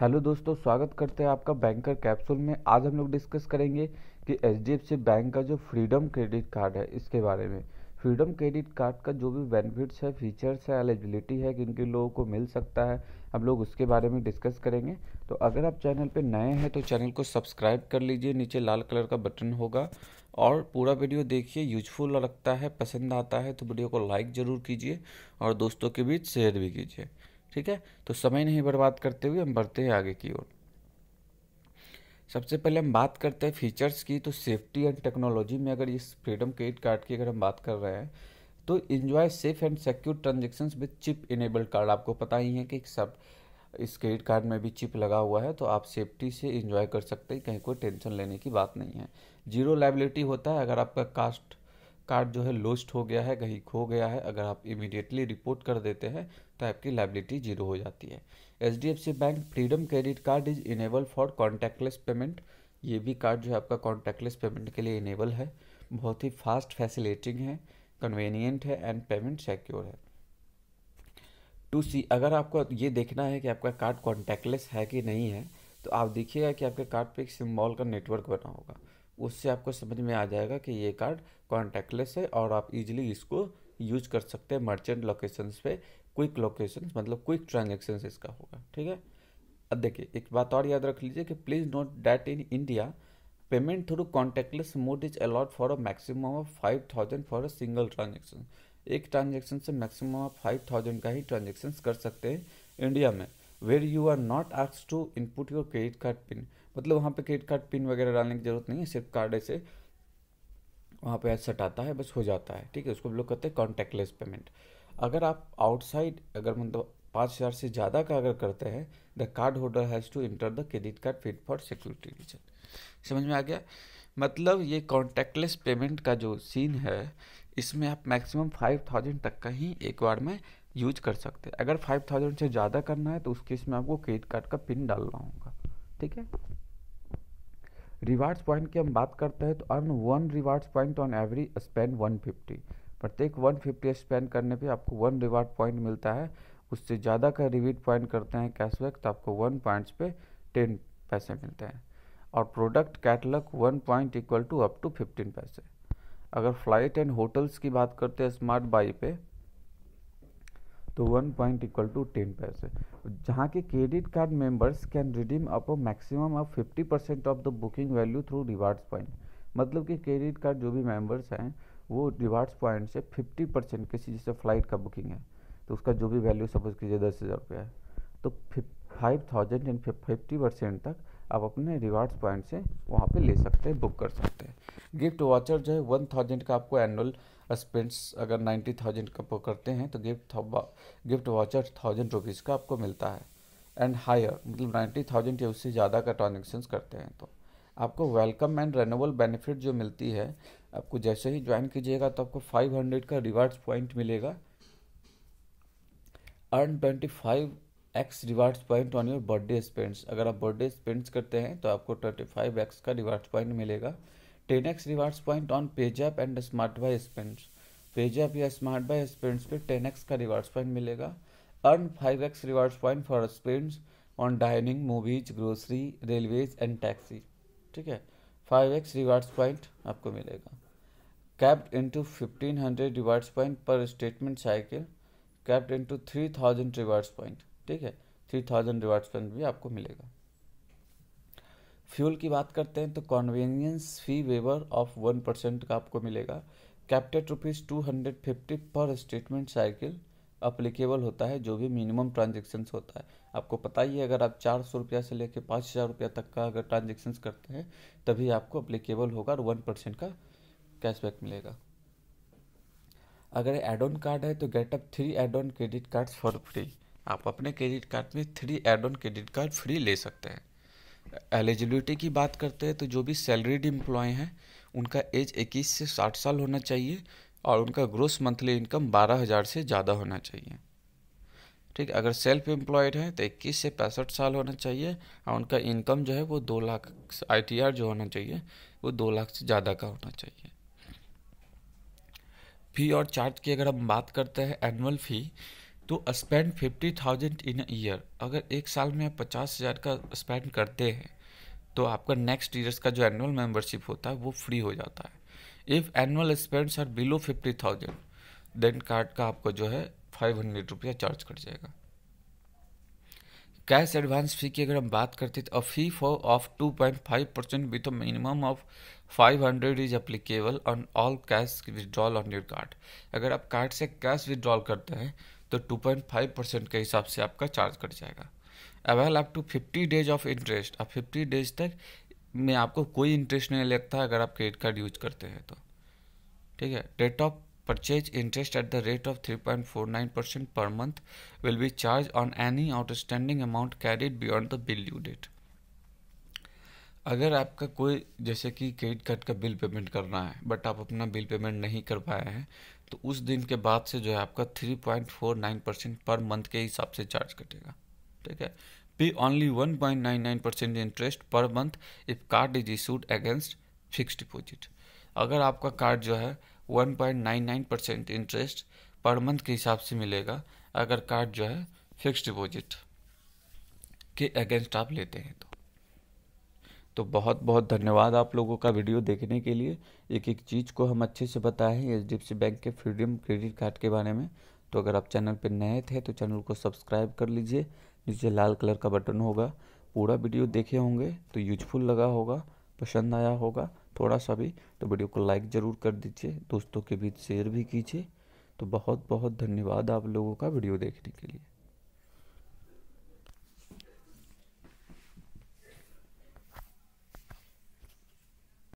hello दोस्तों स्वागत करते हैं आपका बैंकर कैप्सूल में आज हम लोग डिस्कस करेंगे कि एच बैंक का जो फ्रीडम क्रेडिट कार्ड है इसके बारे में फ्रीडम क्रेडिट कार्ड का जो भी बेनिफिट्स है फीचर्स है एलिजिबिलिटी है किन किन लोगों को मिल सकता है हम लोग उसके बारे में डिस्कस करेंगे तो अगर आप चैनल पर नए हैं तो चैनल को सब्सक्राइब कर लीजिए नीचे लाल कलर का बटन होगा और पूरा वीडियो देखिए यूजफुल लगता है पसंद आता है तो वीडियो को लाइक ज़रूर कीजिए और दोस्तों के बीच शेयर भी कीजिए ठीक है तो समय नहीं बर्बाद करते हुए हम बढ़ते हैं आगे की ओर सबसे पहले हम बात करते हैं फीचर्स की तो सेफ्टी एंड टेक्नोलॉजी में अगर इस फ्रीडम क्रेडिट कार्ड की अगर हम बात कर रहे हैं तो enjoy safe and secure transaction with chip enabled card आपको पता ही है कि सब इस क्रेडिट कार्ड में भी चिप लगा हुआ है तो आप सेफ्टी से इन्जॉय कर सकते हैं कहीं कोई टेंशन लेने की बात नहीं है जीरो लाइबिलिटी होता है अगर आपका कास्ट कार्ड जो है लोस्ट हो गया है कहीं खो गया है अगर आप इमीडिएटली रिपोर्ट कर देते हैं तो आपकी लाइबिलिटी जीरो हो जाती है H D F C bank freedom credit card is enable for contactless payment ये भी कार्ड जो है आपका कॉन्टैक्टलेस पेमेंट के लिए इनेबल है बहुत ही फास्ट फैसिलेटिंग है कन्वीनियंट है एंड पेमेंट सिक्योर है टू सी अगर आपको ये देखना है कि आपका कार्ड कॉन्टैक्टलेस है कि नहीं है तो आप देखिएगा कि आपके कार्ड पे एक सिम्बॉल का नेटवर्क बना होगा उससे आपको समझ में आ जाएगा कि ये कार्ड कॉन्टैक्टलेस है और आप इजीली इसको यूज कर सकते हैं मर्चेंट लोकेशंस पे क्विक लोकेशंस मतलब क्विक ट्रांजेक्शन्स इसका होगा ठीक है अब देखिए एक बात और याद रख लीजिए कि please note that in India payment through contactless mode is allot for a maximum of five thousand for a single transaction एक ट्रांजेक्शन से मैक्सिमम आप फाइव थाउजेंड का ही ट्रांजेक्शन कर सकते हैं इंडिया में where you are not ask to input your credit card pin मतलब वहाँ पे क्रेडिट कार्ड पिन वगैरह डालने की ज़रूरत नहीं है सिर्फ कार्ड ऐसे वहाँ पे सटाता है बस हो जाता है ठीक है उसको हम लोग कहते हैं लेस पेमेंट अगर आप आउटसाइड अगर मतलब पाँच हज़ार से ज़्यादा का अगर करते हैं the card holder has to enter the credit card fit for security reason समझ में आ गया मतलब ये कॉन्टैक्टलेस पेमेंट का जो सीन है इसमें आप मैक्सिमम फाइव थाउजेंड तक का ही एक बार में यूज कर सकते हैं अगर फाइव थाउजेंड से ज़्यादा करना है तो उस केस में आपको क्रेडिट कार्ड का पिन डालना होगा ठीक है रिवार्ड्स पॉइंट की हम बात करते हैं तो earn one rewards point on every spend fifty प्रत्येक वन फिफ्टी स्पेन करने पे आपको वन रिवार्ड पॉइंट मिलता है उससे ज़्यादा का रिवीट पॉइंट करते हैं कैशबैक तो आपको वन पॉइंट्स पे टेन पैसे मिलते हैं और product catalog one point equal to up to fifteen पैसे अगर फ्लाइट एंड होटल्स की बात करते हैं स्मार्ट बाई पे तो one point equal to ten पैसे जहाँ के credit card members can redeem up maximum of fifty percent of the booking value through rewards point मतलब कि क्रेडिट कार्ड जो भी मेंबर्स हैं वो रिवार्ड्स पॉइंट से फिफ्टी परसेंट किसी जैसे फ्लाइट का बुकिंग है तो उसका जो भी वैल्यू सपोज कीजिए दस हज़ार रुपया है तो five thousand and fifty percent तक आप अपने रिवार्ड्स पॉइंट से वहाँ पे ले सकते हैं बुक कर सकते हैं गिफ्ट वाचर जो है वन थाउजेंड का आपको एनुअल स्पेंट्स अगर नाइन्टी थाउजेंड का करते हैं तो gift gift voucher thousand rupees का आपको मिलता है एंड हायर मतलब नाइन्टी थाउजेंड या उससे ज़्यादा का ट्रांजेक्शन करते हैं तो आपको वेलकम एंड रेनोवल बेनिफिट जो मिलती है आपको जैसे ही ज्वाइन कीजिएगा तो आपको फाइव हंड्रेड का रिवार्ड्स पॉइंट मिलेगा earn twenty five x rewards point on your birthday spends अगर आप बर्थडे स्पेंड्स करते हैं तो आपको ट्वेंटी फाइव एक्स का रिवार्ड्स पॉइंट मिलेगा ten X rewards point on PayZapp and smart buy spends PayZapp या स्मार्ट बाय स्पेंड्स पे टेन एक्स का रिवार्ड्स पॉइंट मिलेगा earn five x rewards point for spends on dining movies grocery railways and taxi ठीक है five x rewards point आपको मिलेगा capped into fifteen hundred rewards point per statement cycle capped into three thousand rewards point ठीक है three thousand rewards point भी आपको मिलेगा fuel की बात करते हैं तो convenience fee waiver of one percent का आपको मिलेगा capped rupees two hundred fifty per statement cycle applicable होता है जो भी मिनिमम ट्रांजेक्शन्स होता है आपको पता ही है अगर आप चार सौ रुपया से लेकर पाँच हज़ार रुपया तक का अगर ट्रांजेक्शन्स करते हैं तभी आपको अप्लीकेबल होगा और वन परसेंट का कैशबैक मिलेगा अगर एड ऑन कार्ड है तो get up three add on credit card for free आप अपने क्रेडिट कार्ड में three add on credit card free ले सकते हैं एलिजिबिलिटी की बात करते हैं तो जो भी सैलरीड एम्प्लॉय हैं उनका एज इक्कीस से साठ साल होना चाहिए और उनका ग्रोस मंथली इनकम बारह हज़ार से ज़्यादा होना चाहिए ठीक अगर सेल्फ एम्प्लॉयड हैं तो इक्कीस से पैंसठ साल होना चाहिए और उनका इनकम जो है वो दो लाख आई जो होना चाहिए वो दो लाख से ज़्यादा का होना चाहिए फ़ी और चार्ज की अगर हम बात करते हैं एनुअल फ़ी तो spend fifty thousand in year अगर एक साल में आप पचास हज़ार का स्पेंड करते हैं तो आपका नेक्स्ट ईयर्स का जो एनुअल मेंबरशिप होता है वो फ्री हो जाता है if annual spends are below fifty thousand then card का आपको जो है फाइव हंड्रेड रुपया चार्ज कर जाएगा कैश एडवांस फी की अगर हम बात करते हैं तो fee for of two point five percent with minimum of five hundred is applicable on all cash withdrawal on your card अगर आप कार्ड से कैश विदड्रॉल करते हैं तो 2.5 परसेंट के हिसाब से आपका चार्ज कट जाएगा avail up to 50 days of interest अब 50 डेज तक में आपको कोई इंटरेस्ट नहीं लगता अगर आप क्रेडिट कार्ड यूज करते हैं तो ठीक है rate of purchase interest at the rate of 3.49% per month will be charge on any outstanding amount carried beyond the bill due date अगर आपका कोई जैसे कि क्रेडिट कार्ड का बिल पेमेंट करना है बट आप अपना बिल पेमेंट नहीं कर पाए हैं तो उस दिन के बाद से जो है आपका 3.49 परसेंट पर मंथ के हिसाब से चार्ज कटेगा ठीक है pay only 1.99 percent interest per month if card is issued against fix deposit अगर आपका कार्ड जो है 1.99 परसेंट इंटरेस्ट पर मंथ के हिसाब से मिलेगा अगर कार्ड जो है फिक्स डिपोजिट के अगेंस्ट आप लेते हैं तो तो बहुत बहुत धन्यवाद आप लोगों का वीडियो देखने के लिए एक एक चीज़ को हम अच्छे से बताए हैं H D F C bank के फ्रीडम क्रेडिट कार्ड के बारे में तो अगर आप चैनल पर नए थे तो चैनल को सब्सक्राइब कर लीजिए नीचे लाल कलर का बटन होगा पूरा वीडियो देखे होंगे तो यूजफुल लगा होगा पसंद आया होगा थोड़ा सा भी तो वीडियो को लाइक ज़रूर कर दीजिए दोस्तों के बीच शेयर भी कीजिए तो बहुत बहुत धन्यवाद आप लोगों का वीडियो देखने के लिए